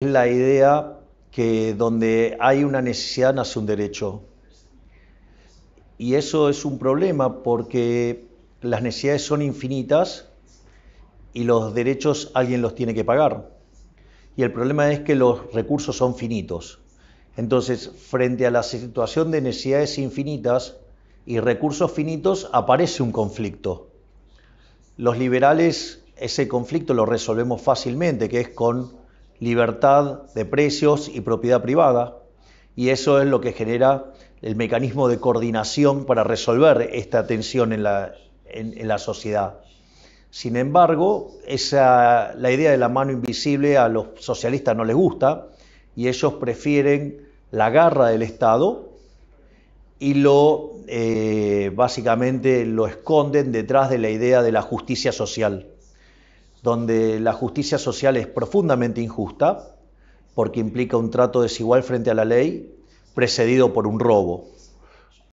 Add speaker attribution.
Speaker 1: es la idea que donde hay una necesidad nace un derecho. Y eso es un problema porque las necesidades son infinitas y los derechos alguien los tiene que pagar. Y el problema es que los recursos son finitos. Entonces, frente a la situación de necesidades infinitas y recursos finitos, aparece un conflicto. Los liberales ese conflicto lo resolvemos fácilmente, que es con libertad de precios y propiedad privada, y eso es lo que genera el mecanismo de coordinación para resolver esta tensión en la, sociedad. Sin embargo, esa, la idea de la mano invisible a los socialistas no les gusta y ellos prefieren la garra del Estado y lo eh, básicamente lo esconden detrás de la idea de la justicia social donde la justicia social es profundamente injusta, porque implica un trato desigual frente a la ley, precedido por un robo.